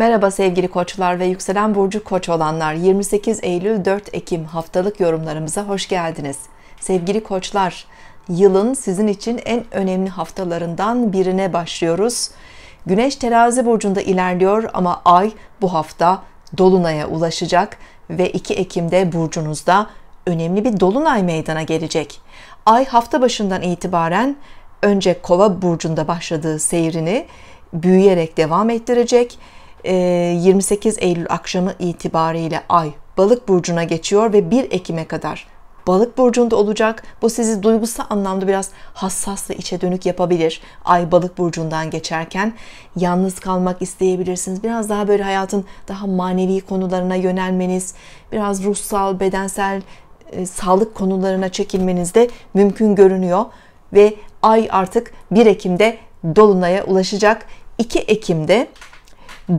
Merhaba sevgili koçlar ve yükselen burcu koç olanlar. 28 Eylül 4 Ekim haftalık yorumlarımıza hoş geldiniz. Sevgili koçlar, yılın sizin için en önemli haftalarından birine başlıyoruz. Güneş terazi burcunda ilerliyor ama ay bu hafta dolunaya ulaşacak ve 2 Ekim'de burcunuzda önemli bir dolunay meydana gelecek. Ay hafta başından itibaren önce Kova burcunda başladığı seyrini büyüyerek devam ettirecek 28 ee, Eylül akşamı itibariyle ay balık burcuna geçiyor ve 1 Ekim'e kadar balık burcunda olacak. Bu sizi duygusal anlamda biraz hassas ve içe dönük yapabilir. Ay balık burcundan geçerken yalnız kalmak isteyebilirsiniz. Biraz daha böyle hayatın daha manevi konularına yönelmeniz, biraz ruhsal, bedensel, e, sağlık konularına çekilmeniz de mümkün görünüyor. Ve ay artık 1 Ekim'de Dolunay'a ulaşacak. 2 Ekim'de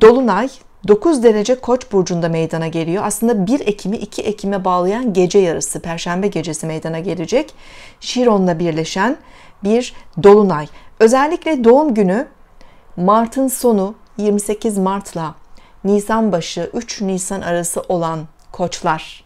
Dolunay 9 derece Koç burcunda meydana geliyor. Aslında 1 Ekim'i 2 Ekim'e bağlayan gece yarısı, perşembe gecesi meydana gelecek. Şiron'la birleşen bir dolunay. Özellikle doğum günü Mart'ın sonu 28 Mart'la Nisan başı 3 Nisan arası olan Koçlar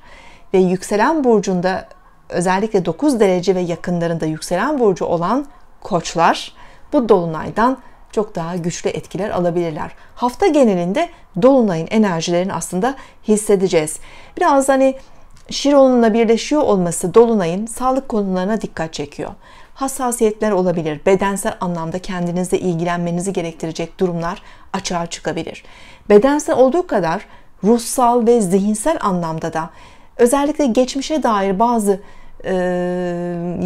ve yükselen burcunda özellikle 9 derece ve yakınlarında yükselen burcu olan Koçlar bu dolunaydan çok daha güçlü etkiler alabilirler. Hafta genelinde dolunayın enerjilerini aslında hissedeceğiz. Biraz hani Şiron'unla birleşiyor olması dolunayın sağlık konularına dikkat çekiyor. Hassasiyetler olabilir. Bedensel anlamda kendinizle ilgilenmenizi gerektirecek durumlar açığa çıkabilir. Bedensel olduğu kadar ruhsal ve zihinsel anlamda da özellikle geçmişe dair bazı e,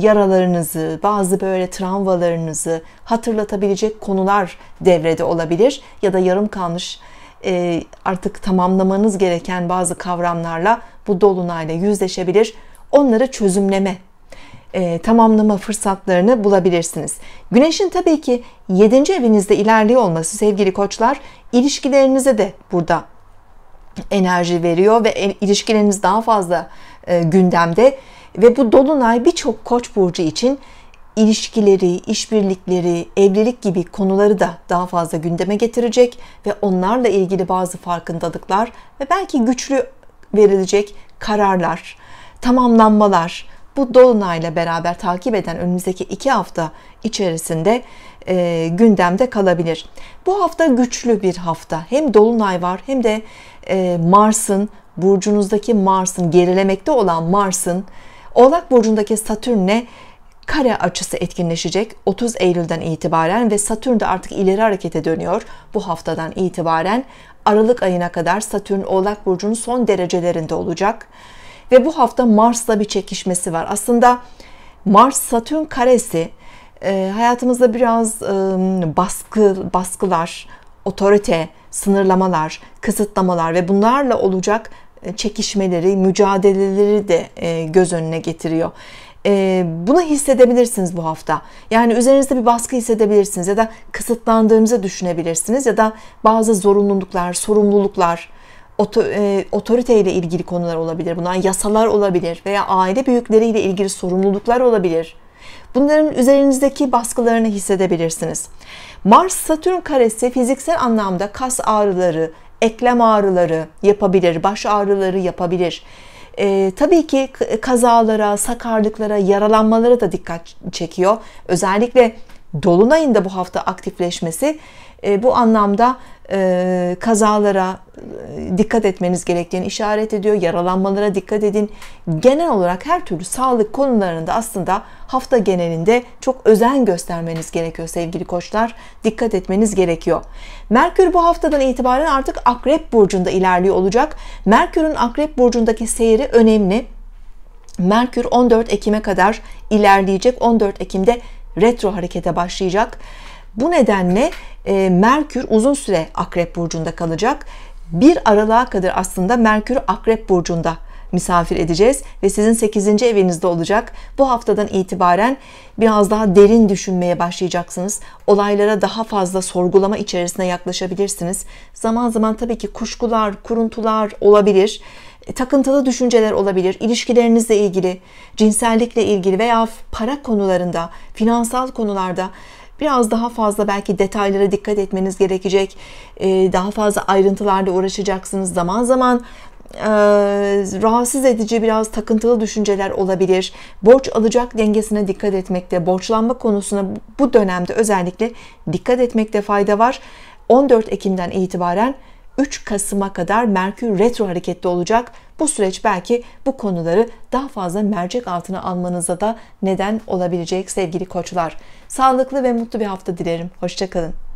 yaralarınızı, bazı böyle travmalarınızı hatırlatabilecek konular devrede olabilir ya da yarım kalmış e, artık tamamlamanız gereken bazı kavramlarla bu dolunayla yüzleşebilir. Onları çözümleme, e, tamamlama fırsatlarını bulabilirsiniz. Güneşin tabii ki 7. evinizde ilerliyor olması sevgili koçlar ilişkilerinize de burada enerji veriyor ve ilişkileriniz daha fazla e, gündemde. Ve bu dolunay birçok Koç burcu için ilişkileri, işbirlikleri, evlilik gibi konuları da daha fazla gündeme getirecek ve onlarla ilgili bazı farkındalıklar ve belki güçlü verilecek kararlar, tamamlanmalar bu dolunayla beraber takip eden önümüzdeki iki hafta içerisinde e, gündemde kalabilir. Bu hafta güçlü bir hafta. Hem dolunay var hem de e, Mars'ın burcunuzdaki Mars'ın gerilemekte olan Mars'ın Oğlak burcundaki Satürn'le kare açısı etkinleşecek 30 Eylül'den itibaren ve Satürn de artık ileri harekete dönüyor bu haftadan itibaren. Aralık ayına kadar Satürn Oğlak Burcu'nun son derecelerinde olacak. Ve bu hafta Mars'la bir çekişmesi var. Aslında Mars-Satürn karesi e, hayatımızda biraz e, baskı, baskılar, otorite, sınırlamalar, kısıtlamalar ve bunlarla olacak e, çekişmeleri, mücadeleleri de e, göz önüne getiriyor. E, bunu hissedebilirsiniz bu hafta. Yani üzerinizde bir baskı hissedebilirsiniz ya da kısıtlandığınızı düşünebilirsiniz ya da bazı zorunluluklar, sorumluluklar, otoriteyle ilgili konular olabilir. Bunlar yasalar olabilir veya aile büyükleriyle ilgili sorumluluklar olabilir. Bunların üzerinizdeki baskılarını hissedebilirsiniz. Mars Satürn karesi fiziksel anlamda kas ağrıları, eklem ağrıları yapabilir, baş ağrıları yapabilir. E, tabii ki kazalara, sakarlıklara, yaralanmalara da dikkat çekiyor. Özellikle Dolunay'ın da bu hafta aktifleşmesi e, bu anlamda e, kazalara e, dikkat etmeniz gerektiğini işaret ediyor. Yaralanmalara dikkat edin. Genel olarak her türlü sağlık konularında aslında hafta genelinde çok özen göstermeniz gerekiyor sevgili koçlar. Dikkat etmeniz gerekiyor. Merkür bu haftadan itibaren artık Akrep Burcu'nda ilerliyor olacak. Merkür'ün Akrep Burcu'ndaki seyri önemli. Merkür 14 Ekim'e kadar ilerleyecek. 14 Ekim'de retro harekete başlayacak. Bu nedenle e, Merkür uzun süre Akrep Burcu'nda kalacak. Bir aralığa kadar aslında Merkür Akrep Burcu'nda misafir edeceğiz ve sizin 8. evinizde olacak. Bu haftadan itibaren biraz daha derin düşünmeye başlayacaksınız. Olaylara daha fazla sorgulama içerisine yaklaşabilirsiniz. Zaman zaman tabii ki kuşkular, kuruntular olabilir takıntılı düşünceler olabilir, ilişkilerinizle ilgili, cinsellikle ilgili veya para konularında, finansal konularda biraz daha fazla belki detaylara dikkat etmeniz gerekecek. Ee, daha fazla ayrıntılarla uğraşacaksınız. Zaman zaman e, rahatsız edici biraz takıntılı düşünceler olabilir. Borç alacak dengesine dikkat etmekte, borçlanma konusuna bu dönemde özellikle dikkat etmekte fayda var. 14 Ekim'den itibaren 3 Kasım'a kadar Merkür retro harekette olacak. Bu süreç belki bu konuları daha fazla mercek altına almanıza da neden olabilecek sevgili koçlar. Sağlıklı ve mutlu bir hafta dilerim. Hoşçakalın.